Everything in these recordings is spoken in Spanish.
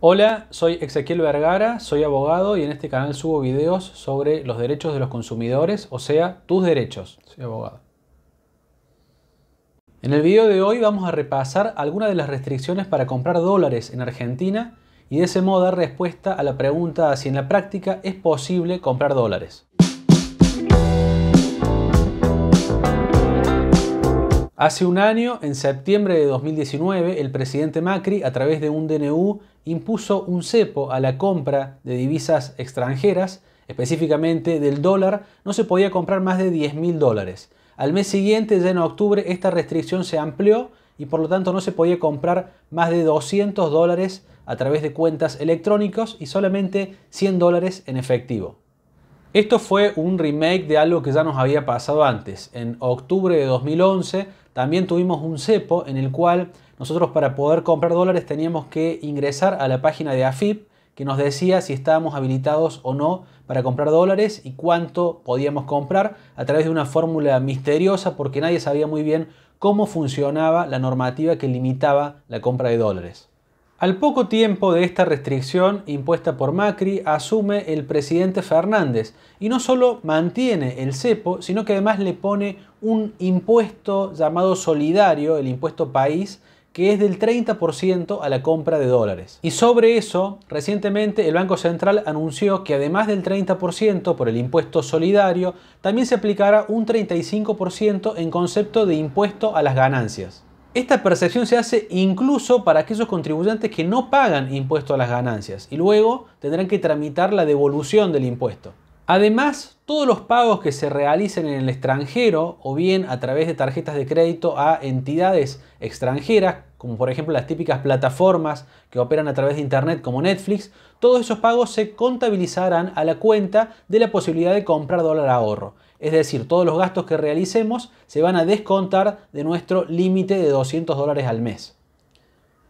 Hola, soy Ezequiel Vergara, soy abogado y en este canal subo videos sobre los derechos de los consumidores, o sea, tus derechos. Soy abogado. En el video de hoy vamos a repasar algunas de las restricciones para comprar dólares en Argentina y de ese modo dar respuesta a la pregunta si en la práctica es posible comprar dólares. Hace un año, en septiembre de 2019, el presidente Macri, a través de un DNU impuso un cepo a la compra de divisas extranjeras, específicamente del dólar, no se podía comprar más de 10 mil dólares. Al mes siguiente, ya en octubre, esta restricción se amplió y por lo tanto no se podía comprar más de 200 dólares a través de cuentas electrónicas y solamente 100 dólares en efectivo. Esto fue un remake de algo que ya nos había pasado antes. En octubre de 2011 también tuvimos un cepo en el cual nosotros para poder comprar dólares teníamos que ingresar a la página de AFIP que nos decía si estábamos habilitados o no para comprar dólares y cuánto podíamos comprar a través de una fórmula misteriosa porque nadie sabía muy bien cómo funcionaba la normativa que limitaba la compra de dólares. Al poco tiempo de esta restricción impuesta por Macri, asume el presidente Fernández y no solo mantiene el cepo, sino que además le pone un impuesto llamado solidario, el impuesto país, que es del 30% a la compra de dólares. Y sobre eso, recientemente el Banco Central anunció que además del 30% por el impuesto solidario, también se aplicará un 35% en concepto de impuesto a las ganancias. Esta percepción se hace incluso para aquellos contribuyentes que no pagan impuesto a las ganancias y luego tendrán que tramitar la devolución del impuesto. Además, todos los pagos que se realicen en el extranjero o bien a través de tarjetas de crédito a entidades extranjeras, como por ejemplo las típicas plataformas que operan a través de Internet como Netflix, todos esos pagos se contabilizarán a la cuenta de la posibilidad de comprar dólar ahorro. Es decir, todos los gastos que realicemos se van a descontar de nuestro límite de 200 dólares al mes.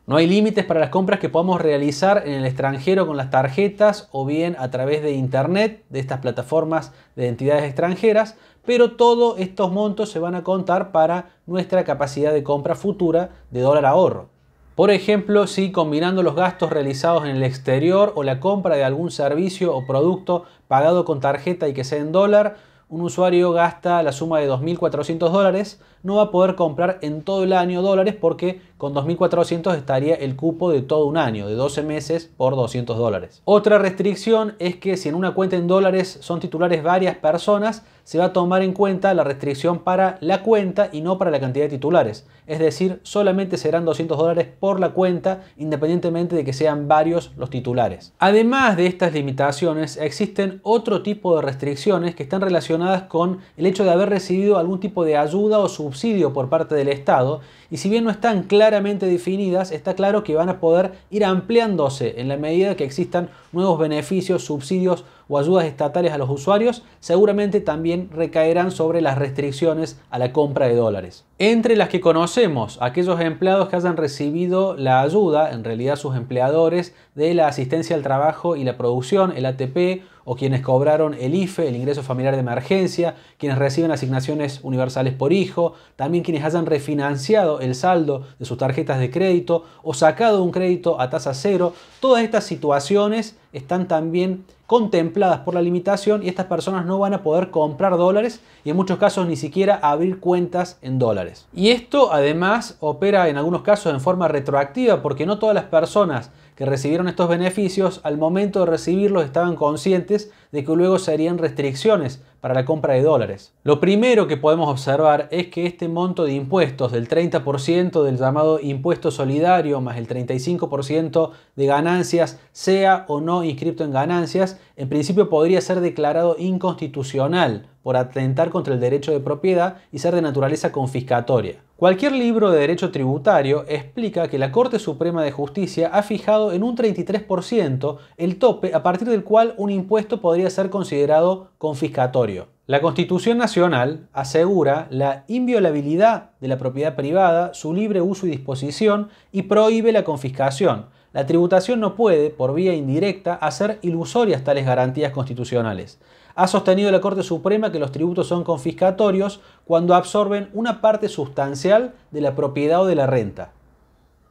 No hay límites para las compras que podamos realizar en el extranjero con las tarjetas o bien a través de Internet, de estas plataformas de entidades extranjeras, pero todos estos montos se van a contar para nuestra capacidad de compra futura de dólar ahorro. Por ejemplo, si combinando los gastos realizados en el exterior o la compra de algún servicio o producto pagado con tarjeta y que sea en dólar, un usuario gasta la suma de 2.400 dólares, no va a poder comprar en todo el año dólares porque con 2.400 estaría el cupo de todo un año, de 12 meses por 200 dólares. Otra restricción es que si en una cuenta en dólares son titulares varias personas, se va a tomar en cuenta la restricción para la cuenta y no para la cantidad de titulares. Es decir, solamente serán 200 dólares por la cuenta independientemente de que sean varios los titulares. Además de estas limitaciones, existen otro tipo de restricciones que están relacionadas con el hecho de haber recibido algún tipo de ayuda o subsidio por parte del Estado y si bien no están claramente definidas, está claro que van a poder ir ampliándose en la medida que existan nuevos beneficios, subsidios, o ayudas estatales a los usuarios seguramente también recaerán sobre las restricciones a la compra de dólares. Entre las que conocemos, aquellos empleados que hayan recibido la ayuda, en realidad sus empleadores, de la asistencia al trabajo y la producción, el ATP, o quienes cobraron el IFE, el ingreso familiar de emergencia, quienes reciben asignaciones universales por hijo, también quienes hayan refinanciado el saldo de sus tarjetas de crédito o sacado un crédito a tasa cero, todas estas situaciones están también contempladas por la limitación y estas personas no van a poder comprar dólares y en muchos casos ni siquiera abrir cuentas en dólares. Y esto además opera en algunos casos en forma retroactiva porque no todas las personas que recibieron estos beneficios al momento de recibirlos estaban conscientes de que luego se harían restricciones para la compra de dólares. Lo primero que podemos observar es que este monto de impuestos, del 30% del llamado impuesto solidario más el 35% de ganancias, sea o no inscrito en ganancias, en principio podría ser declarado inconstitucional por atentar contra el derecho de propiedad y ser de naturaleza confiscatoria. Cualquier libro de derecho tributario explica que la Corte Suprema de Justicia ha fijado en un 33% el tope a partir del cual un impuesto podría ser considerado confiscatorio. La Constitución Nacional asegura la inviolabilidad de la propiedad privada, su libre uso y disposición y prohíbe la confiscación. La tributación no puede, por vía indirecta, hacer ilusorias tales garantías constitucionales. Ha sostenido la Corte Suprema que los tributos son confiscatorios cuando absorben una parte sustancial de la propiedad o de la renta.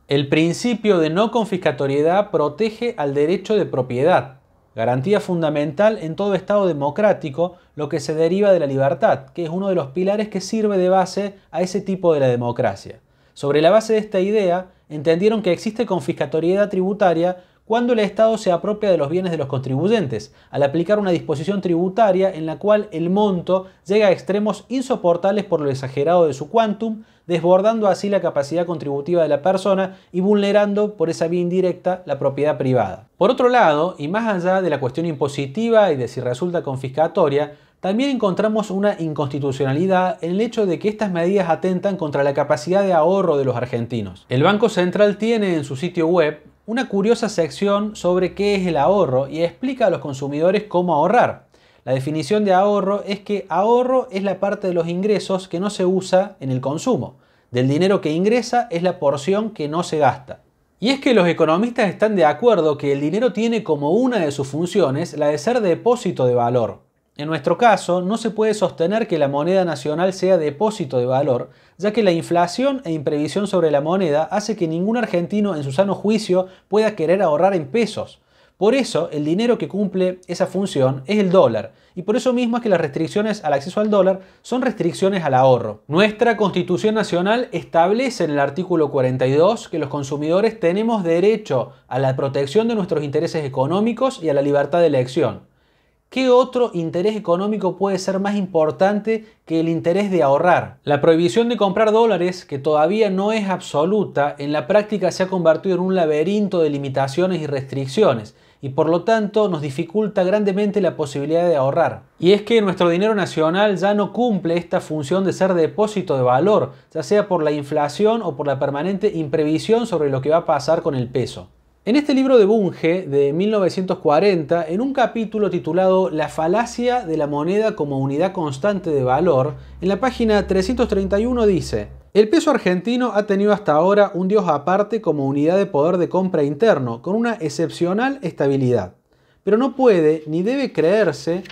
El principio de no confiscatoriedad protege al derecho de propiedad, garantía fundamental en todo Estado democrático, lo que se deriva de la libertad, que es uno de los pilares que sirve de base a ese tipo de la democracia. Sobre la base de esta idea, entendieron que existe confiscatoriedad tributaria cuando el Estado se apropia de los bienes de los contribuyentes, al aplicar una disposición tributaria en la cual el monto llega a extremos insoportables por lo exagerado de su quantum, desbordando así la capacidad contributiva de la persona y vulnerando por esa vía indirecta la propiedad privada. Por otro lado, y más allá de la cuestión impositiva y de si resulta confiscatoria, también encontramos una inconstitucionalidad en el hecho de que estas medidas atentan contra la capacidad de ahorro de los argentinos. El Banco Central tiene en su sitio web una curiosa sección sobre qué es el ahorro y explica a los consumidores cómo ahorrar. La definición de ahorro es que ahorro es la parte de los ingresos que no se usa en el consumo. Del dinero que ingresa es la porción que no se gasta. Y es que los economistas están de acuerdo que el dinero tiene como una de sus funciones la de ser depósito de valor. En nuestro caso, no se puede sostener que la moneda nacional sea depósito de valor, ya que la inflación e imprevisión sobre la moneda hace que ningún argentino en su sano juicio pueda querer ahorrar en pesos. Por eso, el dinero que cumple esa función es el dólar, y por eso mismo es que las restricciones al acceso al dólar son restricciones al ahorro. Nuestra Constitución Nacional establece en el artículo 42 que los consumidores tenemos derecho a la protección de nuestros intereses económicos y a la libertad de elección. ¿Qué otro interés económico puede ser más importante que el interés de ahorrar? La prohibición de comprar dólares, que todavía no es absoluta, en la práctica se ha convertido en un laberinto de limitaciones y restricciones y por lo tanto nos dificulta grandemente la posibilidad de ahorrar. Y es que nuestro dinero nacional ya no cumple esta función de ser depósito de valor, ya sea por la inflación o por la permanente imprevisión sobre lo que va a pasar con el peso. En este libro de Bunge de 1940, en un capítulo titulado La falacia de la moneda como unidad constante de valor, en la página 331 dice, el peso argentino ha tenido hasta ahora un dios aparte como unidad de poder de compra interno, con una excepcional estabilidad. Pero no puede ni debe creerse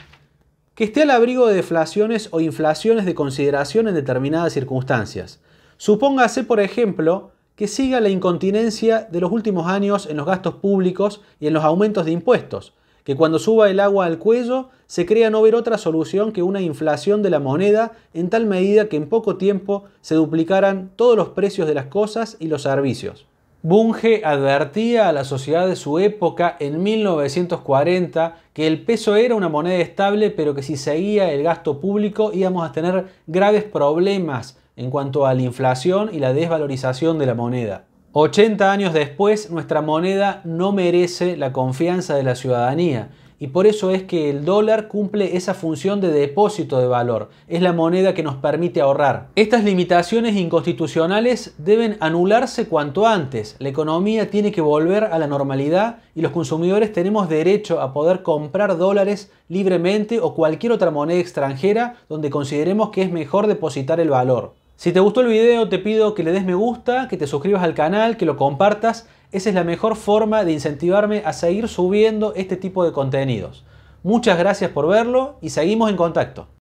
que esté al abrigo de deflaciones o inflaciones de consideración en determinadas circunstancias. Supóngase, por ejemplo, que siga la incontinencia de los últimos años en los gastos públicos y en los aumentos de impuestos, que cuando suba el agua al cuello se crea no ver otra solución que una inflación de la moneda en tal medida que en poco tiempo se duplicaran todos los precios de las cosas y los servicios. Bunge advertía a la sociedad de su época en 1940 que el peso era una moneda estable pero que si seguía el gasto público íbamos a tener graves problemas en cuanto a la inflación y la desvalorización de la moneda. 80 años después, nuestra moneda no merece la confianza de la ciudadanía y por eso es que el dólar cumple esa función de depósito de valor, es la moneda que nos permite ahorrar. Estas limitaciones inconstitucionales deben anularse cuanto antes, la economía tiene que volver a la normalidad y los consumidores tenemos derecho a poder comprar dólares libremente o cualquier otra moneda extranjera donde consideremos que es mejor depositar el valor. Si te gustó el video te pido que le des me gusta, que te suscribas al canal, que lo compartas. Esa es la mejor forma de incentivarme a seguir subiendo este tipo de contenidos. Muchas gracias por verlo y seguimos en contacto.